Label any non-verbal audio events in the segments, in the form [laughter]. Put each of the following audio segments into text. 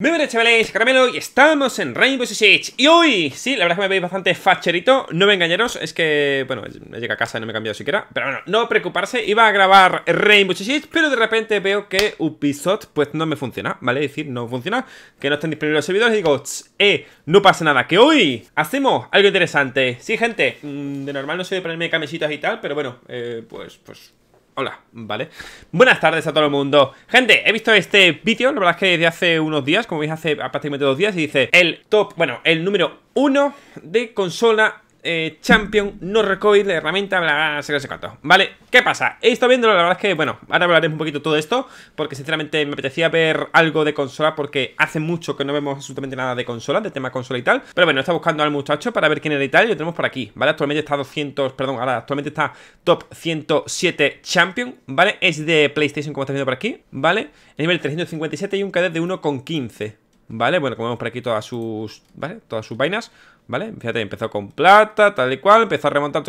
Muy buenas chavales, Caramelo y estamos en Rainbow Six Y hoy, sí, la verdad es que me veis bastante facherito No me engañaros, es que, bueno, me llega a casa y no me he cambiado siquiera Pero bueno, no preocuparse, iba a grabar Rainbow Six Pero de repente veo que Ubisoft, pues no me funciona, ¿vale? Es decir, no funciona, que no están disponibles los servidores Y digo, eh, no pasa nada, que hoy hacemos algo interesante Sí, gente, mm, de normal no soy de ponerme camisitas y tal Pero bueno, eh, pues, pues Hola, vale. Buenas tardes a todo el mundo. Gente, he visto este vídeo, la verdad es que desde hace unos días, como veis hace prácticamente dos días, y dice el top, bueno, el número uno de consola eh, Champion, no recoil, herramienta, bla, bla, no sé, Vale, ¿qué pasa? He estado viéndolo, la verdad es que, bueno, ahora hablaré un poquito de todo esto, porque sinceramente me apetecía ver algo de consola, porque hace mucho que no vemos absolutamente nada de consola, de tema consola y tal. Pero bueno, está buscando al muchacho para ver quién era y tal, y lo tenemos por aquí, ¿vale? Actualmente está 200, perdón, ahora actualmente está top 107 Champion, ¿vale? Es de PlayStation, como está viendo por aquí, ¿vale? El nivel 357 y un cadet de 1,15. ¿Vale? Bueno, como vemos por aquí todas sus... ¿Vale? Todas sus vainas ¿Vale? Fíjate, empezó con plata, tal y cual, empezó a remontar,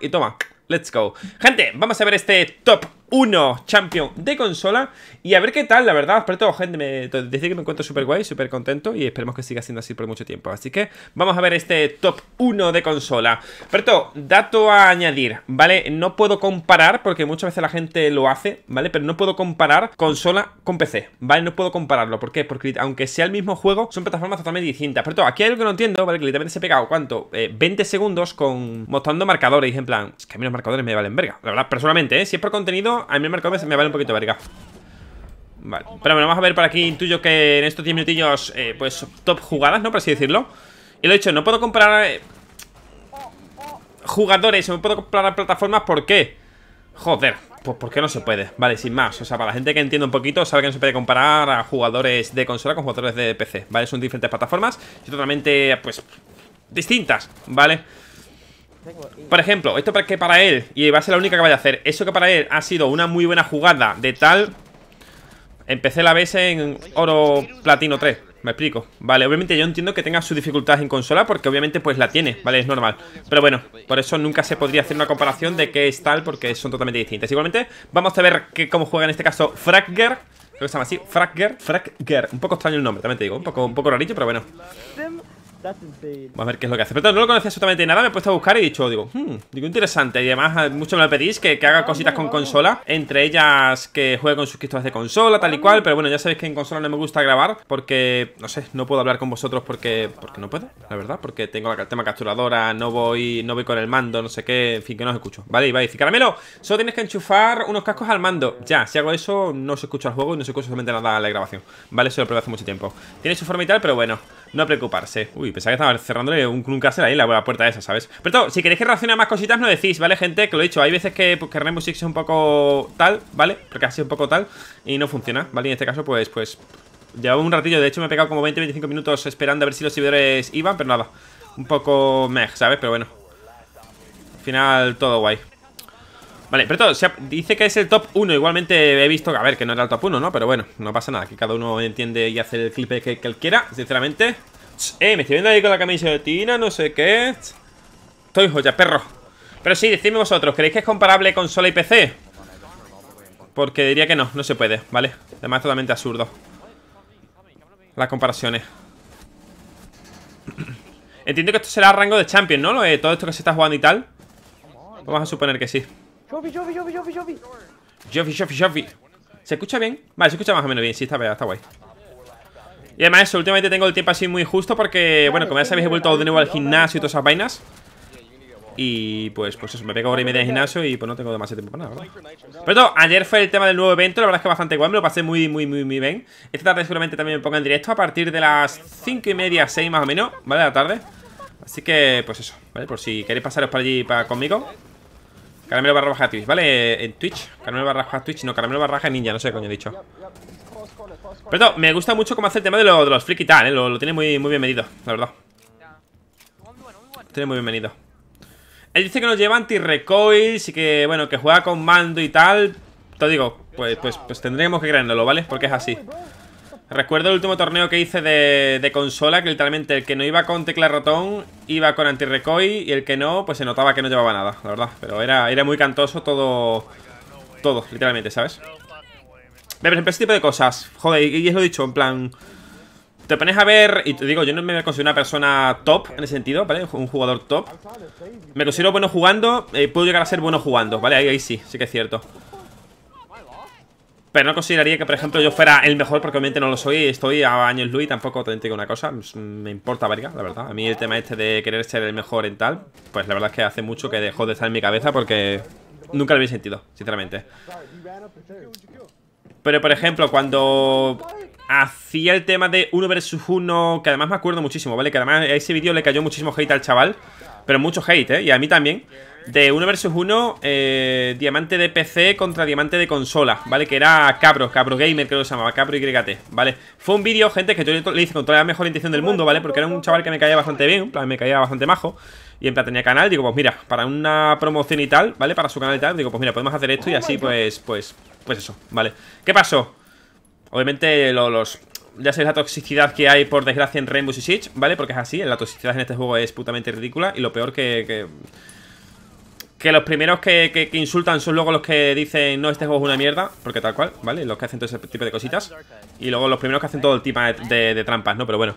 y toma, Let's go. Gente, vamos a ver este top 1 champion de consola y a ver qué tal, la verdad. pero todo, gente, me, decir que me encuentro súper guay, súper contento y esperemos que siga siendo así por mucho tiempo. Así que vamos a ver este top 1 de consola. Pero dato a añadir, ¿vale? No puedo comparar porque muchas veces la gente lo hace, ¿vale? Pero no puedo comparar consola con PC, ¿vale? No puedo compararlo. ¿Por qué? Porque aunque sea el mismo juego, son plataformas totalmente distintas. Pero aquí hay algo que no entiendo, ¿vale? Que literalmente se ha pegado, ¿cuánto? 20 eh, segundos con mostrando marcadores, en plan, es que a mí no marcadores me valen verga. La verdad, personalmente, ¿eh? Si es por contenido, a mí el marcador me vale un poquito verga. Vale, pero bueno, vamos a ver por aquí intuyo que en estos 10 minutillos, eh, pues top jugadas, ¿no? Por así decirlo. Y lo he dicho, no puedo comprar eh, jugadores, no puedo comprar plataformas, ¿por qué? Joder, pues porque no se puede, vale, sin más O sea, para la gente que entiende un poquito sabe que no se puede comparar a jugadores de consola con jugadores de PC Vale, son diferentes plataformas, y totalmente, pues, distintas, ¿vale? vale por ejemplo, esto para que para él Y va a ser la única que vaya a hacer Eso que para él ha sido una muy buena jugada De tal Empecé la vez en oro platino 3 Me explico Vale, obviamente yo entiendo que tenga sus dificultades en consola Porque obviamente pues la tiene, vale, es normal Pero bueno, por eso nunca se podría hacer una comparación De qué es tal, porque son totalmente distintas Igualmente, vamos a ver que, cómo juega en este caso Fragger Creo que se llama así, Fragger Fragger, un poco extraño el nombre, también te digo Un poco, un poco rarito, pero bueno Vamos a ver qué es lo que hace. Pero no lo conocía absolutamente nada, me he puesto a buscar y he dicho, digo, hmm, digo, interesante. Y además, eh, mucho me lo pedís que, haga cositas con consola. Entre ellas que juegue con sus suscriptores de consola, tal y cual. Pero bueno, ya sabéis que en consola no me gusta grabar porque, no sé, no puedo hablar con vosotros porque, porque no puedo, la verdad. Porque tengo la tema capturadora, no voy, no voy con el mando, no sé qué, en fin, que no os escucho. Vale, y va a solo tienes que enchufar unos cascos al mando. Ya, si hago eso, no se escucha el juego y no se escucha solamente nada la grabación. Vale, se lo probé hace mucho tiempo. Tiene su forma y tal, pero bueno no preocuparse. Uy, pensaba que estaba cerrándole un, un ahí la, puerta esa, ¿sabes? Pero todo, si queréis que reaccione a más cositas, no decís, ¿vale, gente? Que lo he dicho, hay veces que, pues, que Rainbow Six es un poco tal, ¿vale? Porque ha sido un poco tal y no funciona, ¿vale? Y en este caso, pues, pues... Llevaba un ratillo, de hecho me he pegado como 20-25 minutos esperando a ver si los servidores iban, pero nada. Un poco meh, ¿sabes? Pero bueno. Al final, todo guay. Vale, pero todo, dice que es el top 1 Igualmente he visto a ver, que no era el top 1, ¿no? Pero bueno, no pasa nada, que cada uno entiende y hace el clip que, él quiera, sinceramente Eh, me estoy viendo ahí con la camiseta de Tina no sé qué Estoy joya, perro Pero sí, decidme vosotros, ¿creéis que es comparable consola y PC? Porque diría que no, no se puede, ¿vale? Además es totalmente absurdo Las comparaciones Entiendo que esto será rango de champion, ¿no? todo esto que se está jugando y tal Vamos a suponer que sí Jovi, Jovi, Jovi, Jovi, Jovi. Jovi, ¿Se escucha bien? Vale, se escucha más o menos bien. Sí, está, está guay. Y además últimamente tengo el tiempo así muy justo porque, bueno, como ya sabéis, he vuelto de nuevo al gimnasio y todas esas vainas. Y pues, pues eso, me pego hora y media de gimnasio y pues no tengo demasiado tiempo para nada, ¿verdad? Pero todo, ayer fue el tema del nuevo evento, la verdad es que bastante guay, me lo pasé muy, muy, muy, muy bien. Esta tarde seguramente también me pongo en directo a partir de las 5 y media, 6 más o menos, ¿vale? De la tarde. Así que, pues eso, ¿vale? Por si queréis pasaros por allí para, conmigo. Caramelo barraja Twitch, ¿vale? Eh, en Twitch, caramelo barraja Twitch, no, caramelo barraja ninja, no sé qué coño he dicho. Pero me gusta mucho cómo hace el tema de, los flick y tal, ¿eh? Lo, tiene muy, muy bien medido, la verdad. Lo tiene muy bien medido. Él dice que nos lleva anti-recoils y que, bueno, que juega con mando y tal. Te digo, pues, pues, pues tendremos que creérnoslo, ¿vale? Porque es así. Recuerdo el último torneo que hice de, consola, que literalmente el que no iba con tecla ratón iba con anti-recoil y el que no, pues se notaba que no llevaba nada, la verdad. Pero era, era muy cantoso todo, todo, literalmente, ¿sabes? Pero, siempre ese tipo de cosas, joder, y, es lo dicho, en plan... Te pones a ver, y te digo, yo no me considero una persona top en ese sentido, ¿vale? Un jugador top. Me considero bueno jugando, y eh, puedo llegar a ser bueno jugando, ¿vale? ahí sí, sí que es cierto. Pero no consideraría que, por ejemplo, yo fuera el mejor Porque obviamente no lo soy, estoy a años luz tampoco te digo una cosa, pues, me importa verga La verdad, a mí el tema este de querer ser el mejor en tal Pues la verdad es que hace mucho que dejó de estar en mi cabeza Porque nunca lo había sentido, sinceramente Pero por ejemplo, cuando hacía el tema de uno versus uno, que además me acuerdo muchísimo, ¿vale? Que además a ese vídeo le cayó muchísimo hate al chaval, pero mucho hate, ¿eh? Y a mí también. De uno versus eh, uno, diamante de PC contra diamante de consola, ¿vale? Que era Cabro, Cabro Gamer creo que lo llamaba, Cabro YT, ¿vale? Fue un vídeo, gente, que yo le hice con toda la mejor intención del mundo, ¿vale? Porque era un chaval que me caía bastante bien, plan, me caía bastante majo. Y en plan tenía canal, digo, pues mira, para una promoción y tal, ¿vale? Para su canal y tal, digo, pues mira, podemos hacer esto y oh así, pues, pues, pues eso, ¿vale? ¿Qué pasó? Obviamente los... Ya sabéis la toxicidad que hay, por desgracia, en Rainbow Six ¿vale? Porque es así, la toxicidad en este juego es putamente ridícula y lo peor que... que... los primeros que, insultan son luego los que dicen, no, este juego es una mierda, porque tal cual, ¿vale? Los que hacen todo ese tipo de cositas. Y luego los primeros que hacen todo el tipo de, trampas, ¿no? Pero bueno,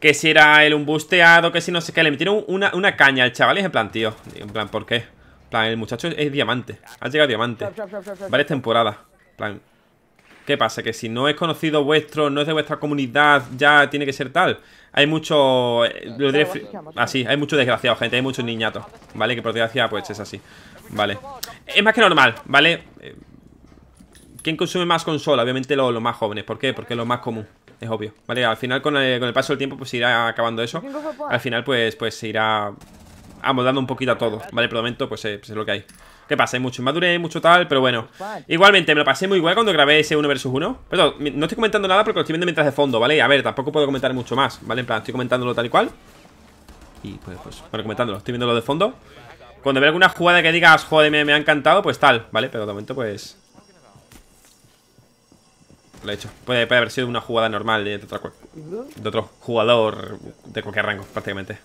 que si era el embusteado que si no sé qué, le metieron una, caña al chaval es en plan, tío, en plan, ¿por qué? En plan, el muchacho es, diamante, ha llegado diamante, varias temporadas, en plan, ¿Qué pasa? Que si no es conocido vuestro, no es de vuestra comunidad, ya tiene que ser tal. Hay mucho... Eh, así, hay mucho desgraciado, gente, hay muchos niñatos, ¿vale? Que por desgracia, pues es así, ¿vale? Es más que normal, ¿vale? Eh, ¿Quién consume más consola? Obviamente los, más jóvenes, ¿por qué? Porque es lo más común es obvio. Vale, al final con el, paso del tiempo pues se irá acabando eso. Al final pues, pues se irá amoldando un poquito a todo. Vale, por el momento pues es pues, lo que hay. ¿Qué pasa? Hay mucho inmadurez, mucho tal, pero bueno. Igualmente, me lo pasé muy igual cuando grabé ese 1 vs 1. Perdón, no estoy comentando nada porque lo estoy viendo mientras de fondo, ¿vale? A ver, tampoco puedo comentar mucho más, ¿vale? En plan, estoy comentándolo tal y cual. Y pues, pues bueno, comentándolo, estoy viendo lo de fondo. Cuando veo alguna jugada que digas, joder, me, ha encantado, pues tal, ¿vale? Pero de momento, pues... Lo he hecho. Puede, haber sido una jugada normal de de otro jugador de cualquier rango, prácticamente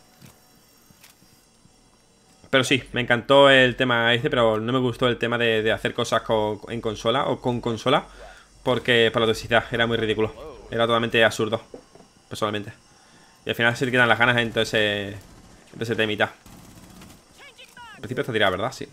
pero sí, me encantó el tema este, pero no me gustó el tema de, hacer cosas en consola o con consola, porque para la toxicidad era muy ridículo. Era totalmente absurdo, personalmente. Y al final se te quedan las ganas en todo ese, temita. En principio está tirada, ¿verdad? Sí.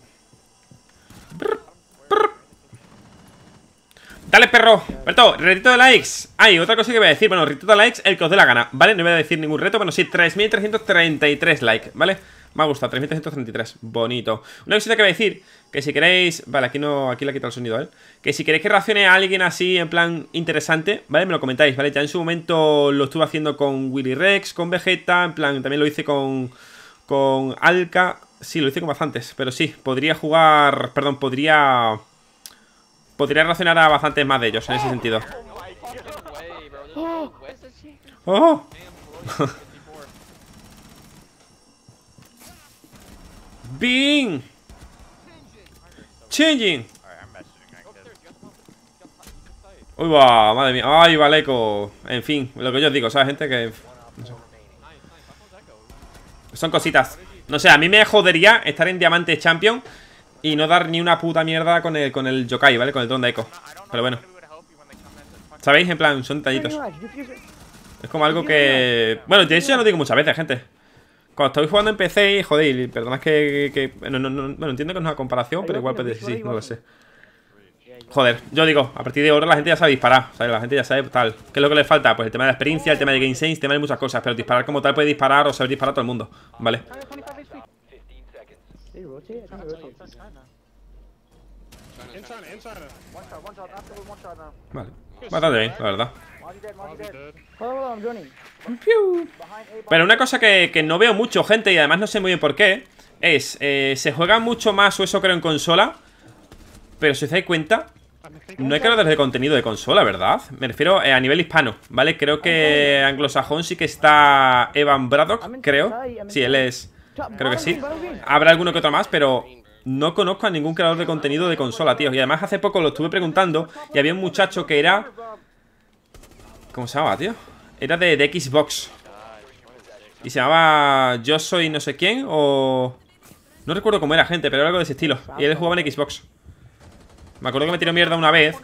Dale, perro. Berto, retito de likes. Hay otra cosa que voy a decir. Bueno, retito de likes, el que os dé la gana, ¿vale? No voy a decir ningún reto, bueno, sí, 3.333 likes, ¿vale? Me ha gustado, 3.333, bonito Una cosita que voy a decir, que si queréis Vale, aquí no, aquí le he quitado el sonido, ¿eh? Que si queréis que reaccione a alguien así, en plan interesante Vale, me lo comentáis, ¿vale? Ya en su momento lo estuve haciendo con Willy Rex Con Vegeta, en plan, también lo hice con Con Alka Sí, lo hice con bastantes, pero sí, podría jugar Perdón, podría Podría reaccionar a bastantes más de ellos En ese sentido Oh [laughs] ¡Bing! Changing. Uy, va, madre mía. Ay, vale, eco. En fin, lo que yo os digo, ¿sabes, gente? Que. Son cositas. No sé, a mí me jodería estar en Diamante Champion y no dar ni una puta mierda con el, con el Yokai, ¿vale? Con el dron de eco. Pero bueno. ¿Sabéis? En plan, son detallitos. Es como algo que... Bueno, de eso ya lo digo muchas veces, gente cuando estabais jugando empecé PC, joder, Perdona que. que, no, entiendo que no es una comparación, pero igual, pues sí, no lo sé. Joder, yo digo, a partir de ahora la gente ya sabe disparar, ¿sabes? la gente ya sabe tal. ¿Qué es lo que le falta? Pues el tema de la experiencia, el tema de game sense, el tema de muchas cosas, pero disparar como tal puede disparar o saber disparar a todo el mundo, ¿vale? Vale. bien, la verdad. Pero una cosa que, no veo mucho, gente, y además no sé muy bien por qué, es, eh, se juega mucho más, o eso creo, en consola, pero si os dais cuenta, no hay creadores de contenido de consola, ¿verdad? Me refiero eh, a nivel hispano, ¿vale? Creo que anglosajón sí que está Evan Braddock, creo. Sí, él es... Creo que sí. Habrá alguno que otro más, pero no conozco a ningún creador de contenido de consola, tío. Y además hace poco lo estuve preguntando y había un muchacho que era... ¿Cómo se llamaba, tío? Era de, de Xbox. Y se llamaba Yo soy no sé quién o... No recuerdo cómo era, gente, pero era algo de ese estilo. Y él jugaba en Xbox. Me acuerdo que me tiró mierda una vez.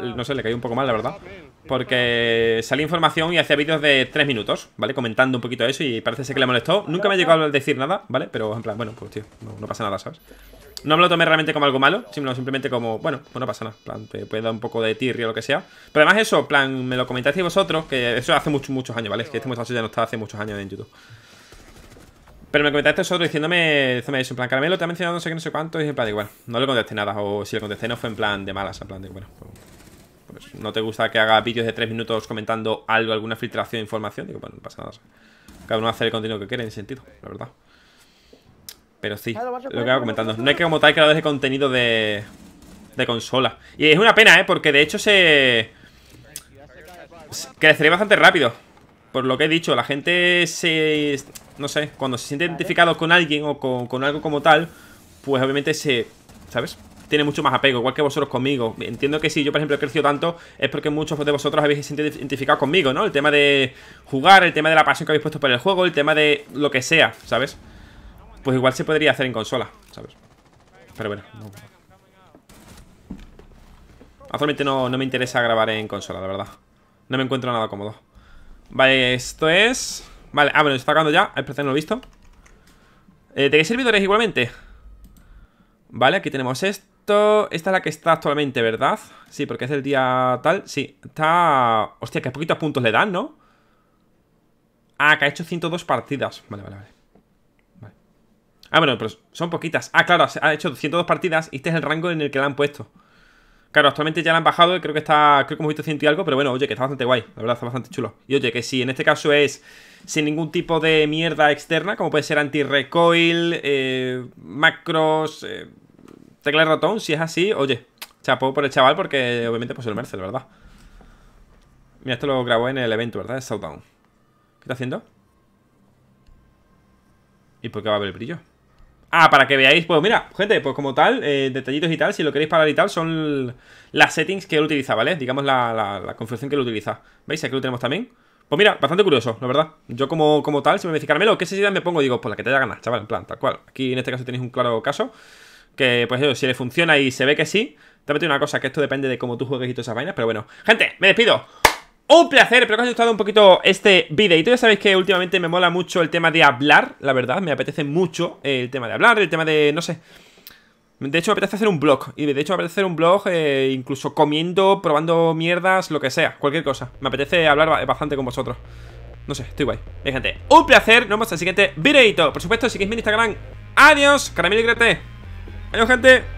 No sé, le caí un poco mal, la verdad. Ah, Porque salí información y hacía vídeos de 3 minutos, ¿vale? Comentando un poquito eso y parece ser que le molestó. Nunca me llegado a decir nada, ¿vale? Pero en plan, bueno, pues tío, no, pasa nada, ¿sabes? No me lo tomé realmente como algo malo, sino simplemente como, bueno, pues no pasa nada. plan, te puede dar un poco de tirria o lo que sea. Pero además eso, plan, me lo comentasteis vosotros, que eso hace muchos, muchos años, ¿vale? que este muchacho ya no está hace muchos años en YouTube. Pero me comentaste esto otro diciéndome, me en plan, Caramelo te ha mencionado no sé qué, no sé cuánto, y en plan, igual, no le contesté nada, o si le contesté no fue en plan de malas, en plan de, bueno, pues, pues, no te gusta que haga vídeos de tres minutos comentando algo, alguna filtración de información, digo, bueno, no pasa nada. Cada uno hace el contenido que quiere, en ese sentido, la verdad. Pero sí, lo que hago comentando. No hay que como tal creador de contenido de, de consola. Y es una pena, ¿eh? Porque de hecho se... Crecería bastante rápido. Por lo que he dicho, la gente se no sé, cuando se siente identificado con alguien o con, algo como tal, pues obviamente se, ¿sabes? tiene mucho más apego, igual que vosotros conmigo. Entiendo que si yo, por ejemplo, he crecido tanto, es porque muchos de vosotros habéis identificado conmigo, ¿no? El tema de jugar, el tema de la pasión que habéis puesto por el juego, el tema de lo que sea, ¿sabes? Pues igual se podría hacer en consola, ¿sabes? Pero bueno, Actualmente no, no me interesa grabar en consola, la verdad. No me encuentro nada cómodo. Vale, esto es... Vale, ah, bueno, se está acabando ya el parecer no lo he visto eh, ¿De qué servidores igualmente? Vale, aquí tenemos esto Esta es la que está actualmente, ¿verdad? Sí, porque es el día tal Sí, está... Hostia, que poquitos puntos le dan, ¿no? Ah, que ha hecho 102 partidas Vale, vale, vale Ah, bueno, pero son poquitas Ah, claro, ha hecho 102 partidas Y este es el rango en el que la han puesto Claro, actualmente ya la han bajado y creo que está, creo que hemos visto ciento y algo, pero bueno, oye, que está bastante guay, la verdad, está bastante chulo. Y oye, que si en este caso es sin ningún tipo de mierda externa, como puede ser anti-recoil, eh, macros, eh, tecla de ratón, si es así, oye, chapo por el chaval porque obviamente pues el Mercer, la verdad. Mira, esto lo grabó en el evento, ¿verdad? Southdown. ¿Qué está haciendo? ¿Y por qué va a haber brillo? Ah, para que veáis, pues mira, gente, pues como tal, eh, detallitos y tal, si lo queréis parar y tal, son las settings que él utiliza, ¿vale? Digamos la, la, configuración que él utiliza. ¿Veis? Aquí lo tenemos también. Pues mira, bastante curioso, la verdad. Yo como, como tal, si me dice Carmelo, ¿qué necesidad me pongo? Digo, pues la que te haya ganas, chaval, en plan, tal cual. Aquí en este caso tenéis un claro caso que pues si le funciona y se ve que sí, también tiene una cosa, que esto depende de cómo tú juegues y todas esas vainas, pero bueno. Gente, me despido un placer, espero que os haya gustado un poquito este y Ya sabéis que últimamente me mola mucho el tema de hablar, la verdad, me apetece mucho el tema de hablar, el tema de, no sé... De hecho, me apetece hacer un blog. Y de hecho, me apetece hacer un blog eh, incluso comiendo, probando mierdas, lo que sea, cualquier cosa. Me apetece hablar bastante con vosotros. No sé, estoy guay. Bien, gente, un placer. Nos vemos en el siguiente videito. Por supuesto, si en mi Instagram. Adiós, caramelo y grete. Adiós, gente.